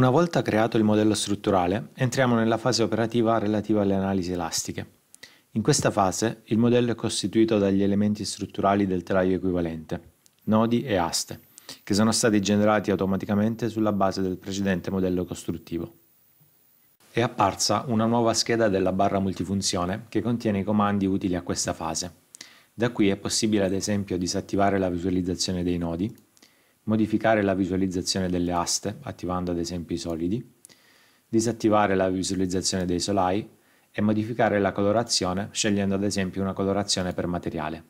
Una volta creato il modello strutturale, entriamo nella fase operativa relativa alle analisi elastiche. In questa fase il modello è costituito dagli elementi strutturali del telaio equivalente, nodi e aste, che sono stati generati automaticamente sulla base del precedente modello costruttivo. È apparsa una nuova scheda della barra multifunzione che contiene i comandi utili a questa fase. Da qui è possibile ad esempio disattivare la visualizzazione dei nodi, modificare la visualizzazione delle aste, attivando ad esempio i solidi, disattivare la visualizzazione dei solai e modificare la colorazione scegliendo ad esempio una colorazione per materiale.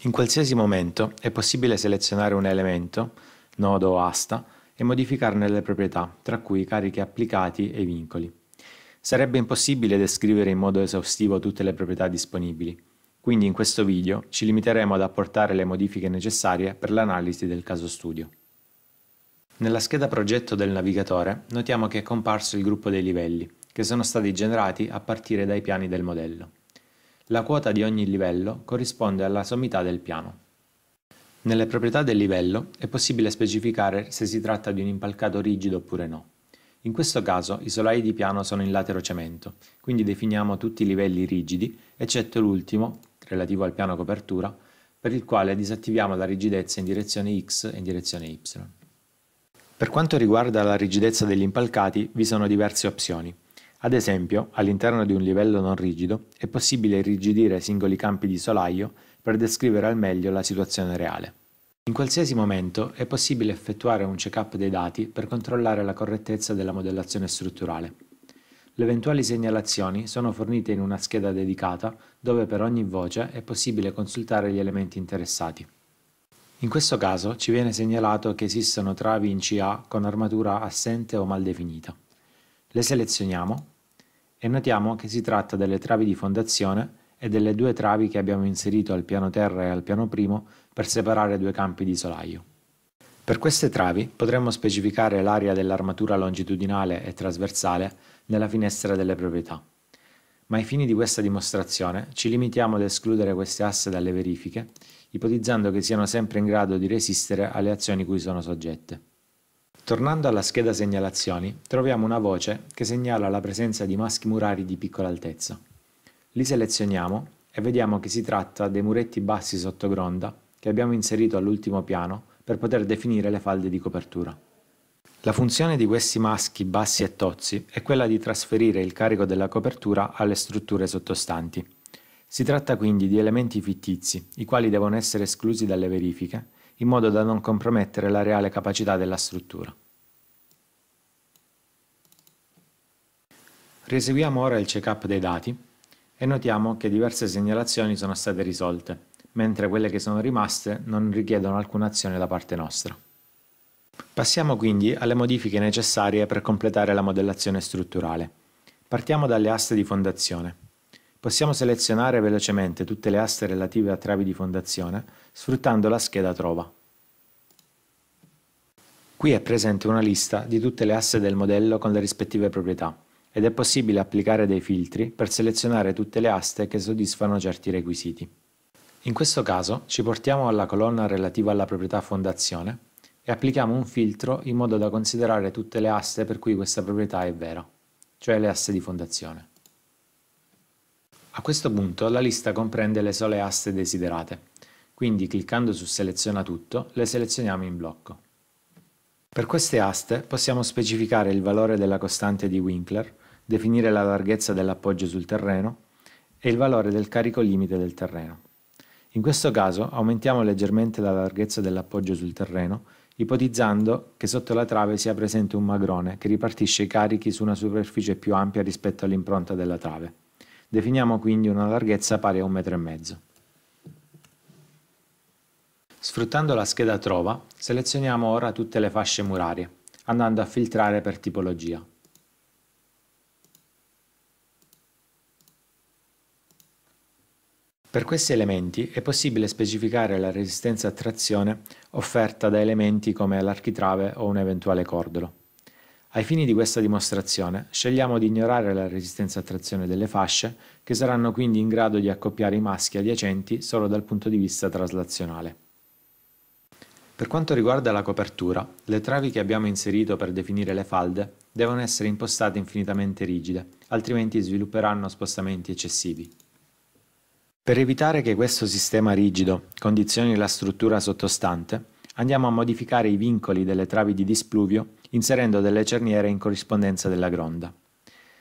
In qualsiasi momento è possibile selezionare un elemento, nodo o asta, e modificarne le proprietà, tra cui i carichi applicati e i vincoli. Sarebbe impossibile descrivere in modo esaustivo tutte le proprietà disponibili, quindi in questo video ci limiteremo ad apportare le modifiche necessarie per l'analisi del caso studio. Nella scheda progetto del navigatore notiamo che è comparso il gruppo dei livelli, che sono stati generati a partire dai piani del modello. La quota di ogni livello corrisponde alla sommità del piano. Nelle proprietà del livello è possibile specificare se si tratta di un impalcato rigido oppure no. In questo caso i solai di piano sono in latero cemento, quindi definiamo tutti i livelli rigidi, eccetto l'ultimo relativo al piano copertura, per il quale disattiviamo la rigidezza in direzione X e in direzione Y. Per quanto riguarda la rigidezza degli impalcati, vi sono diverse opzioni. Ad esempio, all'interno di un livello non rigido è possibile irrigidire singoli campi di solaio per descrivere al meglio la situazione reale. In qualsiasi momento è possibile effettuare un check-up dei dati per controllare la correttezza della modellazione strutturale. Le eventuali segnalazioni sono fornite in una scheda dedicata dove per ogni voce è possibile consultare gli elementi interessati. In questo caso ci viene segnalato che esistono travi in CA con armatura assente o mal definita. Le selezioniamo e notiamo che si tratta delle travi di fondazione e delle due travi che abbiamo inserito al piano terra e al piano primo per separare due campi di solaio. Per queste travi potremmo specificare l'area dell'armatura longitudinale e trasversale nella finestra delle proprietà. Ma ai fini di questa dimostrazione ci limitiamo ad escludere queste asse dalle verifiche, ipotizzando che siano sempre in grado di resistere alle azioni cui sono soggette. Tornando alla scheda segnalazioni, troviamo una voce che segnala la presenza di maschi murari di piccola altezza. Li selezioniamo e vediamo che si tratta dei muretti bassi sottogronda che abbiamo inserito all'ultimo piano per poter definire le falde di copertura. La funzione di questi maschi bassi e tozzi è quella di trasferire il carico della copertura alle strutture sottostanti. Si tratta quindi di elementi fittizi, i quali devono essere esclusi dalle verifiche, in modo da non compromettere la reale capacità della struttura. Rieseguiamo ora il check-up dei dati e notiamo che diverse segnalazioni sono state risolte, mentre quelle che sono rimaste non richiedono alcuna azione da parte nostra. Passiamo quindi alle modifiche necessarie per completare la modellazione strutturale. Partiamo dalle aste di fondazione. Possiamo selezionare velocemente tutte le aste relative a travi di fondazione sfruttando la scheda Trova. Qui è presente una lista di tutte le aste del modello con le rispettive proprietà ed è possibile applicare dei filtri per selezionare tutte le aste che soddisfano certi requisiti. In questo caso ci portiamo alla colonna relativa alla proprietà fondazione e applichiamo un filtro in modo da considerare tutte le aste per cui questa proprietà è vera, cioè le aste di fondazione. A questo punto la lista comprende le sole aste desiderate, quindi cliccando su Seleziona tutto le selezioniamo in blocco. Per queste aste possiamo specificare il valore della costante di Winkler, definire la larghezza dell'appoggio sul terreno e il valore del carico limite del terreno. In questo caso aumentiamo leggermente la larghezza dell'appoggio sul terreno, ipotizzando che sotto la trave sia presente un magrone che ripartisce i carichi su una superficie più ampia rispetto all'impronta della trave. Definiamo quindi una larghezza pari a un metro e mezzo. Sfruttando la scheda trova, selezioniamo ora tutte le fasce murarie, andando a filtrare per tipologia. Per questi elementi è possibile specificare la resistenza a trazione offerta da elementi come l'architrave o un eventuale cordolo. Ai fini di questa dimostrazione scegliamo di ignorare la resistenza a trazione delle fasce, che saranno quindi in grado di accoppiare i maschi adiacenti solo dal punto di vista traslazionale. Per quanto riguarda la copertura, le travi che abbiamo inserito per definire le falde devono essere impostate infinitamente rigide, altrimenti svilupperanno spostamenti eccessivi. Per evitare che questo sistema rigido condizioni la struttura sottostante, andiamo a modificare i vincoli delle travi di displuvio inserendo delle cerniere in corrispondenza della gronda.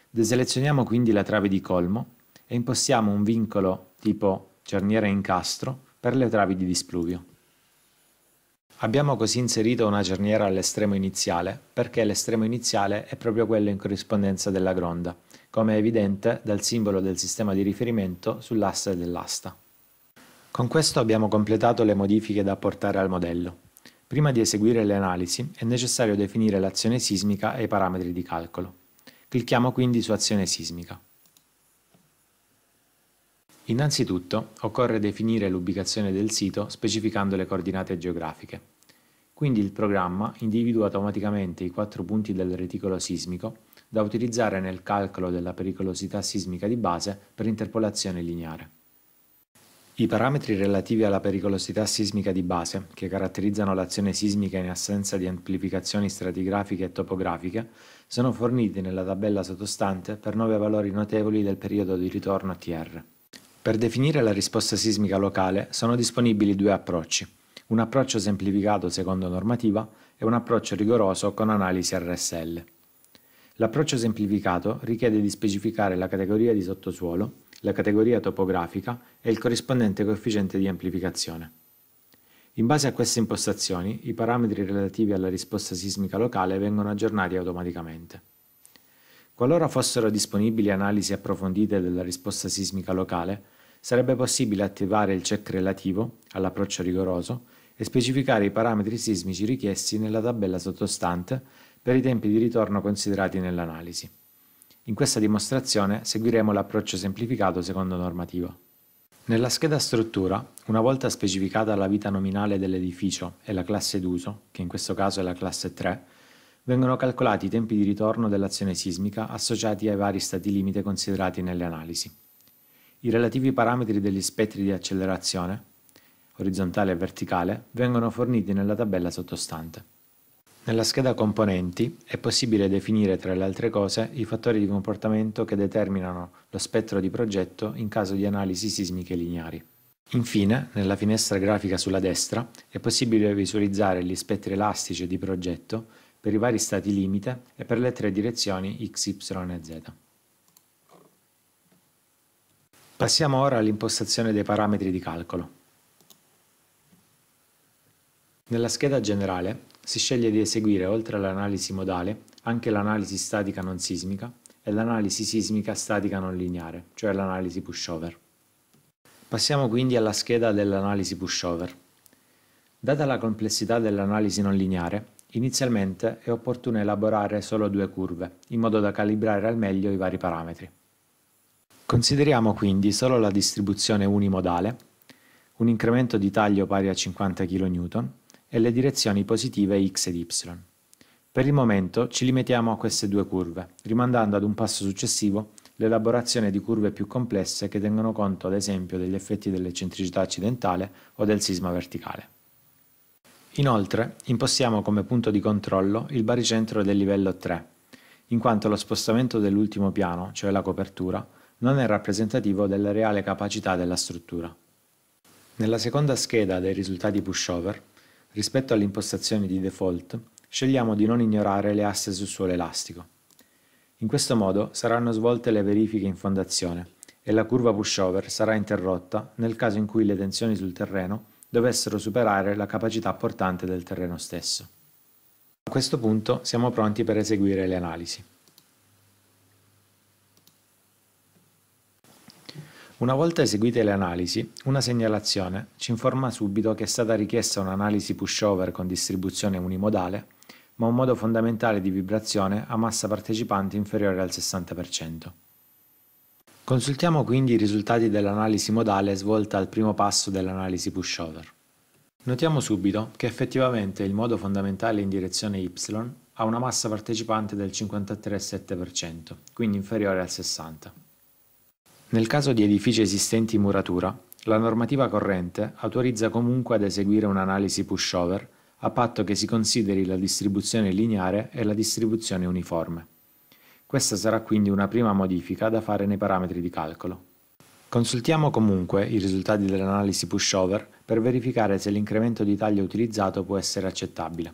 Deselezioniamo quindi la trave di colmo e impostiamo un vincolo tipo cerniere incastro per le travi di displuvio. Abbiamo così inserito una cerniera all'estremo iniziale, perché l'estremo iniziale è proprio quello in corrispondenza della gronda, come è evidente dal simbolo del sistema di riferimento sull'asse dell'asta. Con questo abbiamo completato le modifiche da apportare al modello. Prima di eseguire le analisi è necessario definire l'azione sismica e i parametri di calcolo. Clicchiamo quindi su Azione sismica. Innanzitutto occorre definire l'ubicazione del sito specificando le coordinate geografiche. Quindi il programma individua automaticamente i quattro punti del reticolo sismico da utilizzare nel calcolo della pericolosità sismica di base per interpolazione lineare. I parametri relativi alla pericolosità sismica di base, che caratterizzano l'azione sismica in assenza di amplificazioni stratigrafiche e topografiche, sono forniti nella tabella sottostante per nove valori notevoli del periodo di ritorno TR. Per definire la risposta sismica locale sono disponibili due approcci, un approccio semplificato secondo normativa e un approccio rigoroso con analisi RSL. L'approccio semplificato richiede di specificare la categoria di sottosuolo, la categoria topografica e il corrispondente coefficiente di amplificazione. In base a queste impostazioni, i parametri relativi alla risposta sismica locale vengono aggiornati automaticamente. Qualora fossero disponibili analisi approfondite della risposta sismica locale, sarebbe possibile attivare il check relativo all'approccio rigoroso e specificare i parametri sismici richiesti nella tabella sottostante per i tempi di ritorno considerati nell'analisi. In questa dimostrazione seguiremo l'approccio semplificato secondo normativa. Nella scheda struttura, una volta specificata la vita nominale dell'edificio e la classe d'uso, che in questo caso è la classe 3, vengono calcolati i tempi di ritorno dell'azione sismica associati ai vari stati limite considerati nelle analisi. I relativi parametri degli spettri di accelerazione, orizzontale e verticale, vengono forniti nella tabella sottostante. Nella scheda componenti è possibile definire tra le altre cose i fattori di comportamento che determinano lo spettro di progetto in caso di analisi sismiche lineari. Infine, nella finestra grafica sulla destra è possibile visualizzare gli spettri elastici di progetto per i vari stati limite e per le tre direzioni x, y e z. Passiamo ora all'impostazione dei parametri di calcolo. Nella scheda generale si sceglie di eseguire, oltre all'analisi modale, anche l'analisi statica non sismica e l'analisi sismica statica non lineare, cioè l'analisi pushover. Passiamo quindi alla scheda dell'analisi pushover. Data la complessità dell'analisi non lineare, Inizialmente è opportuno elaborare solo due curve, in modo da calibrare al meglio i vari parametri. Consideriamo quindi solo la distribuzione unimodale, un incremento di taglio pari a 50 kN e le direzioni positive x ed y. Per il momento ci limitiamo a queste due curve, rimandando ad un passo successivo l'elaborazione di curve più complesse che tengono conto ad esempio degli effetti dell'eccentricità accidentale o del sisma verticale. Inoltre, impostiamo come punto di controllo il baricentro del livello 3, in quanto lo spostamento dell'ultimo piano, cioè la copertura, non è rappresentativo della reale capacità della struttura. Nella seconda scheda dei risultati pushover, rispetto all'impostazione di default, scegliamo di non ignorare le asse sul suolo elastico. In questo modo saranno svolte le verifiche in fondazione e la curva pushover sarà interrotta nel caso in cui le tensioni sul terreno dovessero superare la capacità portante del terreno stesso. A questo punto siamo pronti per eseguire le analisi. Una volta eseguite le analisi, una segnalazione ci informa subito che è stata richiesta un'analisi pushover con distribuzione unimodale, ma un modo fondamentale di vibrazione a massa partecipante inferiore al 60%. Consultiamo quindi i risultati dell'analisi modale svolta al primo passo dell'analisi pushover. Notiamo subito che effettivamente il modo fondamentale in direzione y ha una massa partecipante del 53,7%, quindi inferiore al 60%. Nel caso di edifici esistenti in muratura, la normativa corrente autorizza comunque ad eseguire un'analisi pushover a patto che si consideri la distribuzione lineare e la distribuzione uniforme. Questa sarà quindi una prima modifica da fare nei parametri di calcolo. Consultiamo comunque i risultati dell'analisi pushover per verificare se l'incremento di taglio utilizzato può essere accettabile.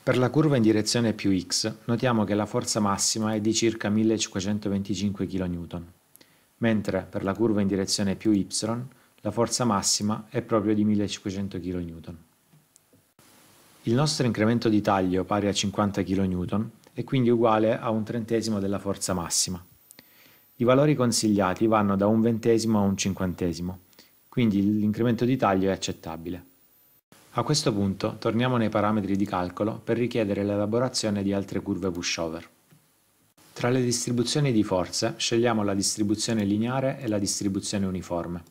Per la curva in direzione più x notiamo che la forza massima è di circa 1525 kN, mentre per la curva in direzione più y la forza massima è proprio di 1500 kN. Il nostro incremento di taglio, pari a 50 kN, è quindi uguale a un trentesimo della forza massima. I valori consigliati vanno da un ventesimo a un cinquantesimo, quindi l'incremento di taglio è accettabile. A questo punto torniamo nei parametri di calcolo per richiedere l'elaborazione di altre curve pushover. Tra le distribuzioni di forze scegliamo la distribuzione lineare e la distribuzione uniforme.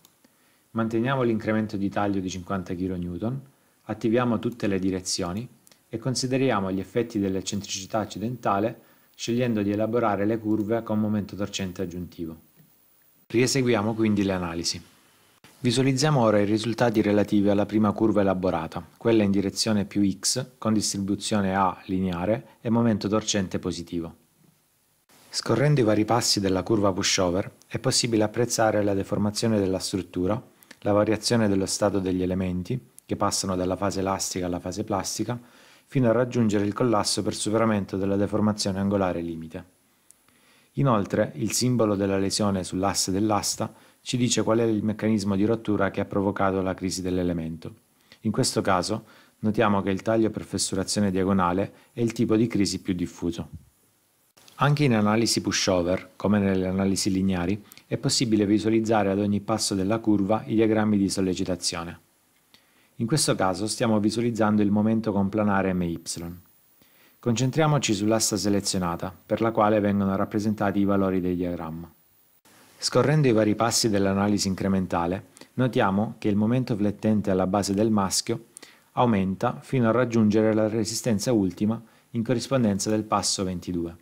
Manteniamo l'incremento di taglio di 50 kN attiviamo tutte le direzioni e consideriamo gli effetti dell'eccentricità accidentale scegliendo di elaborare le curve con momento torcente aggiuntivo. Rieseguiamo quindi le analisi. Visualizziamo ora i risultati relativi alla prima curva elaborata, quella in direzione più x con distribuzione A lineare e momento torcente positivo. Scorrendo i vari passi della curva pushover è possibile apprezzare la deformazione della struttura, la variazione dello stato degli elementi, che passano dalla fase elastica alla fase plastica, fino a raggiungere il collasso per superamento della deformazione angolare limite. Inoltre, il simbolo della lesione sull'asse dell'asta ci dice qual è il meccanismo di rottura che ha provocato la crisi dell'elemento. In questo caso, notiamo che il taglio per fessurazione diagonale è il tipo di crisi più diffuso. Anche in analisi pushover, come nelle analisi lineari, è possibile visualizzare ad ogni passo della curva i diagrammi di sollecitazione. In questo caso stiamo visualizzando il momento con planare my. Concentriamoci sull'asta selezionata, per la quale vengono rappresentati i valori del diagramma. Scorrendo i vari passi dell'analisi incrementale, notiamo che il momento flettente alla base del maschio aumenta fino a raggiungere la resistenza ultima in corrispondenza del passo 22.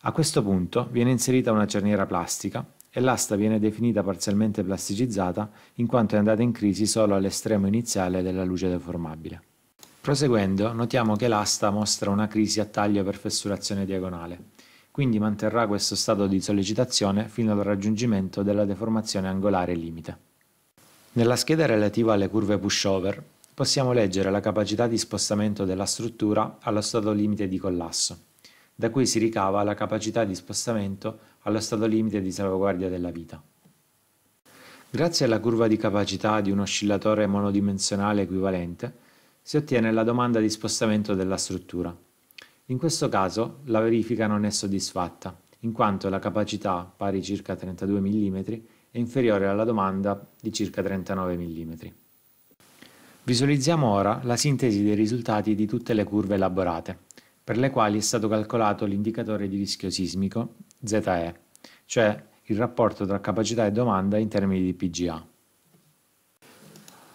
A questo punto viene inserita una cerniera plastica e l'asta viene definita parzialmente plasticizzata in quanto è andata in crisi solo all'estremo iniziale della luce deformabile. Proseguendo, notiamo che l'asta mostra una crisi a taglio per fessurazione diagonale, quindi manterrà questo stato di sollecitazione fino al raggiungimento della deformazione angolare limite. Nella scheda relativa alle curve pushover possiamo leggere la capacità di spostamento della struttura allo stato limite di collasso da cui si ricava la capacità di spostamento allo stato limite di salvaguardia della vita. Grazie alla curva di capacità di un oscillatore monodimensionale equivalente, si ottiene la domanda di spostamento della struttura. In questo caso la verifica non è soddisfatta, in quanto la capacità, pari circa 32 mm, è inferiore alla domanda di circa 39 mm. Visualizziamo ora la sintesi dei risultati di tutte le curve elaborate per le quali è stato calcolato l'indicatore di rischio sismico ZE, cioè il rapporto tra capacità e domanda in termini di PGA.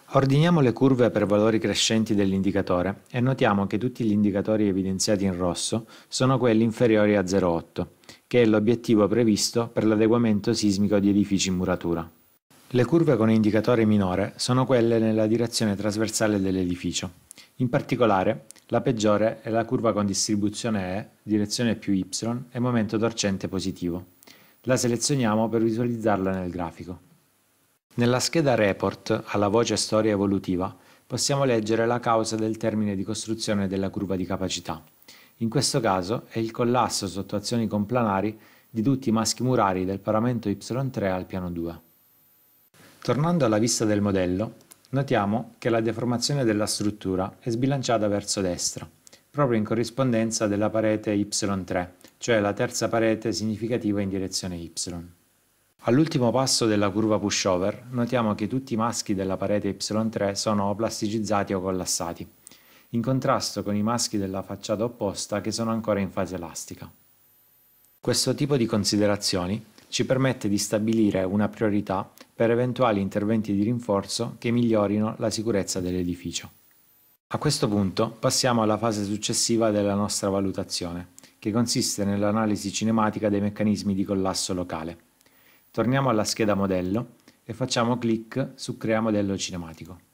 Ordiniamo le curve per valori crescenti dell'indicatore e notiamo che tutti gli indicatori evidenziati in rosso sono quelli inferiori a 0,8, che è l'obiettivo previsto per l'adeguamento sismico di edifici in muratura. Le curve con indicatore minore sono quelle nella direzione trasversale dell'edificio. In particolare, la peggiore è la curva con distribuzione E, direzione più y e momento torcente positivo. La selezioniamo per visualizzarla nel grafico. Nella scheda Report, alla voce Storia evolutiva, possiamo leggere la causa del termine di costruzione della curva di capacità. In questo caso è il collasso sotto azioni complanari di tutti i maschi murari del paramento Y3 al piano 2. Tornando alla vista del modello, Notiamo che la deformazione della struttura è sbilanciata verso destra, proprio in corrispondenza della parete Y3, cioè la terza parete significativa in direzione Y. All'ultimo passo della curva pushover notiamo che tutti i maschi della parete Y3 sono o plasticizzati o collassati, in contrasto con i maschi della facciata opposta che sono ancora in fase elastica. Questo tipo di considerazioni ci permette di stabilire una priorità per eventuali interventi di rinforzo che migliorino la sicurezza dell'edificio. A questo punto passiamo alla fase successiva della nostra valutazione, che consiste nell'analisi cinematica dei meccanismi di collasso locale. Torniamo alla scheda modello e facciamo clic su Crea modello cinematico.